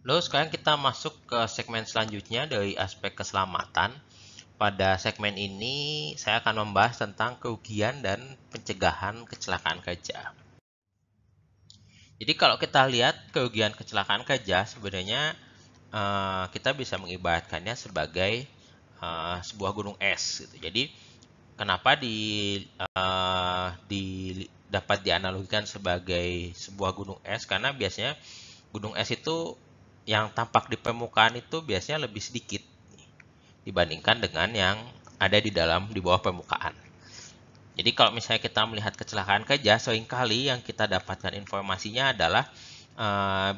Lalu sekarang kita masuk ke segmen selanjutnya dari aspek keselamatan. Pada segmen ini saya akan membahas tentang kerugian dan pencegahan kecelakaan kerja. Jadi kalau kita lihat kerugian kecelakaan kerja sebenarnya uh, kita bisa mengibaratkannya sebagai uh, sebuah gunung es. Gitu. Jadi kenapa di, uh, di dapat dianalogikan sebagai sebuah gunung es karena biasanya gunung es itu yang tampak di permukaan itu biasanya lebih sedikit dibandingkan dengan yang ada di dalam di bawah permukaan. Jadi kalau misalnya kita melihat kecelakaan kerja, seringkali yang kita dapatkan informasinya adalah e,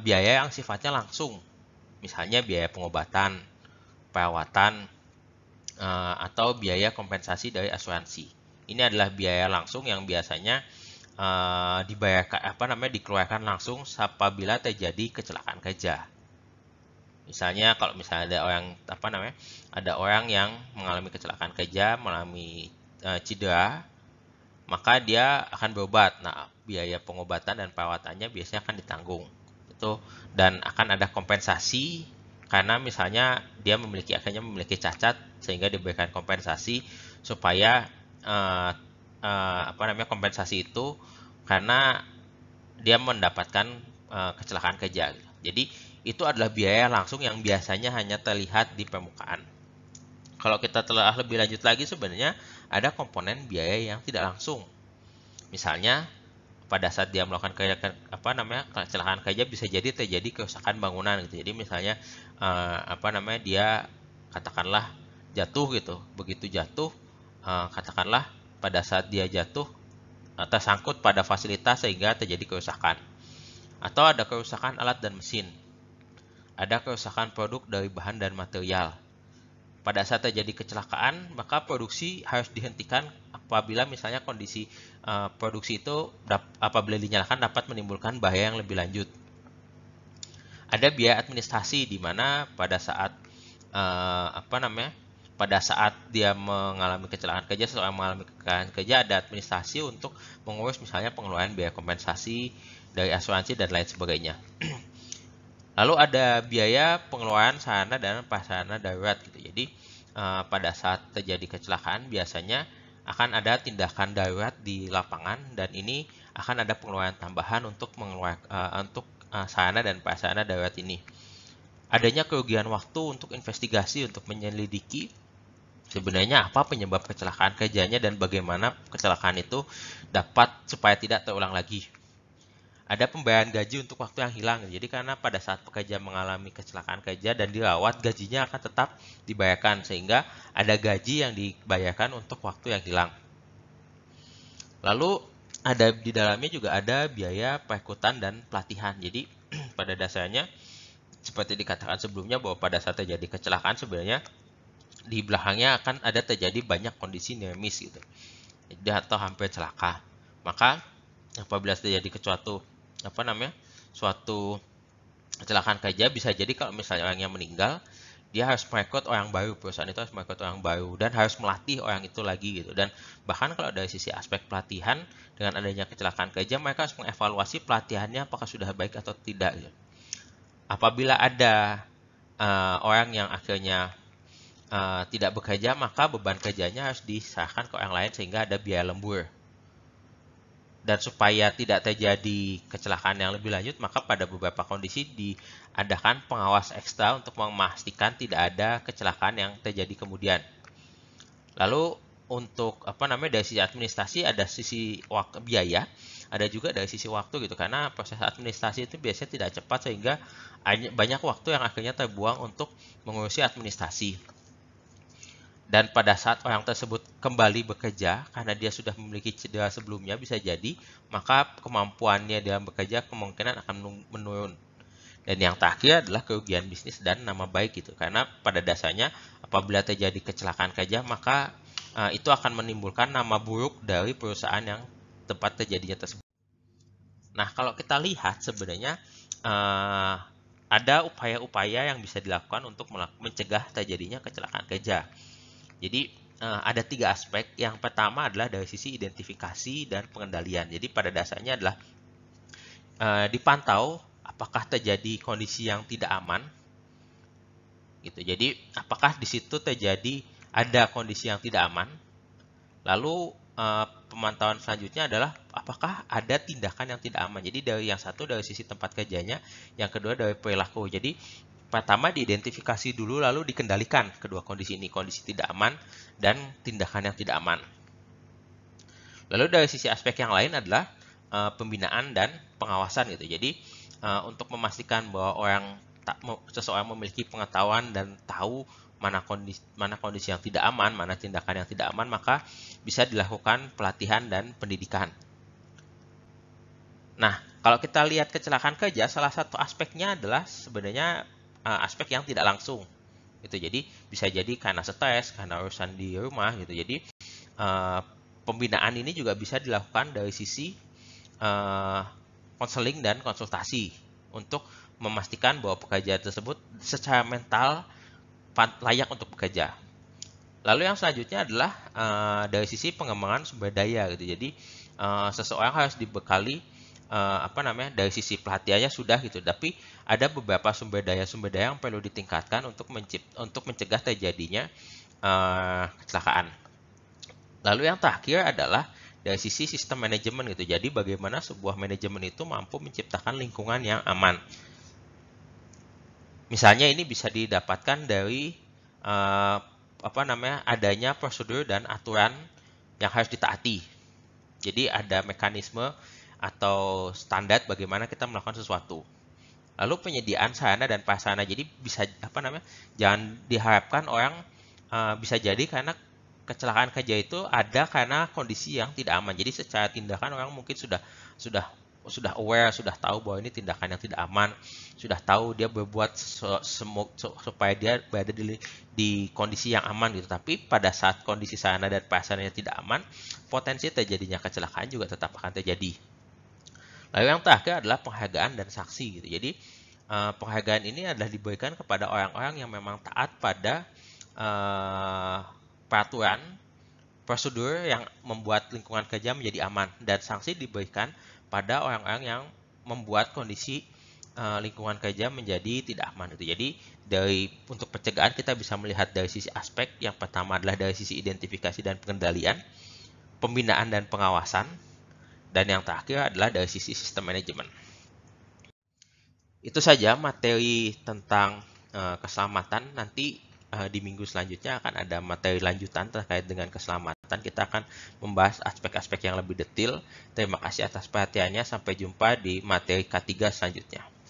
biaya yang sifatnya langsung. Misalnya biaya pengobatan, perawatan, e, atau biaya kompensasi dari asuransi. Ini adalah biaya langsung yang biasanya e, eh, dibayar apa namanya dikeluarkan langsung apabila terjadi kecelakaan kerja. Misalnya kalau misalnya ada orang apa namanya? Ada orang yang mengalami kecelakaan kerja, mengalami e, cedera, maka dia akan berobat. Nah, biaya pengobatan dan perawatannya biasanya akan ditanggung. Itu dan akan ada kompensasi karena misalnya dia memiliki akhirnya memiliki cacat sehingga diberikan kompensasi supaya e, e, apa namanya kompensasi itu karena dia mendapatkan e, kecelakaan kerja. Jadi itu adalah biaya langsung yang biasanya hanya terlihat di permukaan. Kalau kita telah lebih lanjut lagi sebenarnya ada komponen biaya yang tidak langsung. Misalnya pada saat dia melakukan kecelakaan apa namanya kecelakaan kerja bisa jadi terjadi kerusakan bangunan gitu. Jadi misalnya eh, apa namanya dia katakanlah jatuh gitu. Begitu jatuh eh, katakanlah pada saat dia jatuh eh, tersangkut pada fasilitas sehingga terjadi kerusakan. Atau ada kerusakan alat dan mesin ada kerusakan produk dari bahan dan material. Pada saat terjadi kecelakaan, maka produksi harus dihentikan apabila misalnya kondisi uh, produksi itu apabila dinyalakan dapat menimbulkan bahaya yang lebih lanjut. Ada biaya administrasi di mana pada saat uh, apa namanya? pada saat dia mengalami kecelakaan kerja setelah mengalami kecelakaan kerja ada administrasi untuk mengurus misalnya pengeluaran biaya kompensasi dari asuransi dan lain sebagainya. Lalu ada biaya pengeluaran sarana dan prasarana darurat gitu. Jadi uh, pada saat terjadi kecelakaan biasanya akan ada tindakan darurat di lapangan dan ini akan ada pengeluaran tambahan untuk mengeluarkan uh, eh, untuk uh, sarana dan prasarana darurat ini. Adanya kerugian waktu untuk investigasi untuk menyelidiki sebenarnya apa penyebab kecelakaan kerjanya dan bagaimana kecelakaan itu dapat supaya tidak terulang lagi ada pembayaran gaji untuk waktu yang hilang. Jadi karena pada saat pekerja mengalami kecelakaan kerja dan dirawat, gajinya akan tetap dibayarkan sehingga ada gaji yang dibayarkan untuk waktu yang hilang. Lalu ada di dalamnya juga ada biaya perekrutan dan pelatihan. Jadi pada dasarnya seperti dikatakan sebelumnya bahwa pada saat terjadi kecelakaan sebenarnya di belakangnya akan ada terjadi banyak kondisi nemis gitu. Jadi, atau hampir celaka. Maka apabila terjadi kecelakaan apa namanya suatu kecelakaan kerja bisa jadi kalau misalnya orangnya meninggal dia harus merekrut orang baru perusahaan itu harus merekrut orang baru dan harus melatih orang itu lagi gitu dan bahkan kalau dari sisi aspek pelatihan dengan adanya kecelakaan kerja mereka harus mengevaluasi pelatihannya apakah sudah baik atau tidak gitu. apabila ada uh, orang yang akhirnya uh, tidak bekerja maka beban kerjanya harus disahkan ke orang lain sehingga ada biaya lembur dan supaya tidak terjadi kecelakaan yang lebih lanjut maka pada beberapa kondisi diadakan pengawas ekstra untuk memastikan tidak ada kecelakaan yang terjadi kemudian. Lalu untuk apa namanya dari sisi administrasi ada sisi waktu, biaya, ada juga dari sisi waktu gitu karena proses administrasi itu biasanya tidak cepat sehingga banyak waktu yang akhirnya terbuang untuk mengurusi administrasi. Dan pada saat orang tersebut kembali bekerja karena dia sudah memiliki cedera sebelumnya bisa jadi maka kemampuannya dalam bekerja kemungkinan akan menurun. Dan yang terakhir adalah kerugian bisnis dan nama baik gitu. Karena pada dasarnya apabila terjadi kecelakaan kerja maka uh, itu akan menimbulkan nama buruk dari perusahaan yang tempat terjadinya tersebut. Nah, kalau kita lihat sebenarnya uh, ada upaya-upaya yang bisa dilakukan untuk mencegah terjadinya kecelakaan kerja. Jadi eh, ada tiga aspek. Yang pertama adalah dari sisi identifikasi dan pengendalian. Jadi pada dasarnya adalah eh, dipantau apakah terjadi kondisi yang tidak aman. Gitu. Jadi apakah di situ terjadi ada kondisi yang tidak aman. Lalu eh, pemantauan selanjutnya adalah apakah ada tindakan yang tidak aman. Jadi dari yang satu dari sisi tempat kerjanya, yang kedua dari perilaku. Jadi Pertama diidentifikasi dulu lalu dikendalikan kedua kondisi ini, kondisi tidak aman dan tindakan yang tidak aman. Lalu dari sisi aspek yang lain adalah e, pembinaan dan pengawasan gitu. Jadi e, untuk memastikan bahwa orang seseorang memiliki pengetahuan dan tahu mana kondisi mana kondisi yang tidak aman, mana tindakan yang tidak aman, maka bisa dilakukan pelatihan dan pendidikan. Nah, kalau kita lihat kecelakaan kerja, salah satu aspeknya adalah sebenarnya Eh, aspek yang tidak langsung itu jadi bisa jadi karena stres karena urusan di rumah gitu jadi uh, pembinaan ini juga bisa dilakukan dari sisi eh, konseling uh, dan konsultasi untuk memastikan bahwa pekerja tersebut secara mental layak untuk bekerja lalu yang selanjutnya adalah uh, dari sisi pengembangan sumber daya gitu jadi uh, seseorang harus dibekali uh, apa namanya dari sisi pelatihannya sudah gitu tapi ada beberapa sumber daya sumber daya yang perlu ditingkatkan untuk mencipt untuk mencegah terjadinya uh, kecelakaan lalu yang terakhir adalah dari sisi sistem manajemen gitu jadi bagaimana sebuah manajemen itu mampu menciptakan lingkungan yang aman misalnya ini bisa didapatkan dari uh, apa namanya adanya prosedur dan aturan yang harus ditaati jadi ada mekanisme atau standar bagaimana kita melakukan sesuatu. Lalu penyediaan sarana dan prasarana. Jadi bisa apa namanya? Jangan diharapkan orang uh, bisa jadi karena kecelakaan kerja itu ada karena kondisi yang tidak aman. Jadi secara tindakan orang mungkin sudah sudah sudah aware, sudah tahu bahwa ini tindakan yang tidak aman, sudah tahu dia berbuat supaya dia berada di, di kondisi yang aman gitu. Tapi pada saat kondisi sarana dan pasarnya tidak aman, potensi terjadinya kecelakaan juga tetap akan terjadi. Lalu yang terakhir adalah penghargaan dan saksi gitu. Jadi uh, penghargaan ini adalah diberikan kepada orang-orang yang memang taat pada uh, peraturan prosedur yang membuat lingkungan kerja menjadi aman dan sanksi diberikan pada orang-orang yang membuat kondisi uh, lingkungan kerja menjadi tidak aman Gitu. Jadi dari untuk pencegahan kita bisa melihat dari sisi aspek yang pertama adalah dari sisi identifikasi dan pengendalian, pembinaan dan pengawasan, dan yang terakhir adalah dari sisi sistem manajemen. Itu saja materi tentang eh, keselamatan. Nanti eh, di minggu selanjutnya akan ada materi lanjutan terkait dengan keselamatan. Kita akan membahas aspek-aspek yang lebih detail. Terima kasih atas perhatiannya. Sampai jumpa di materi K3 selanjutnya.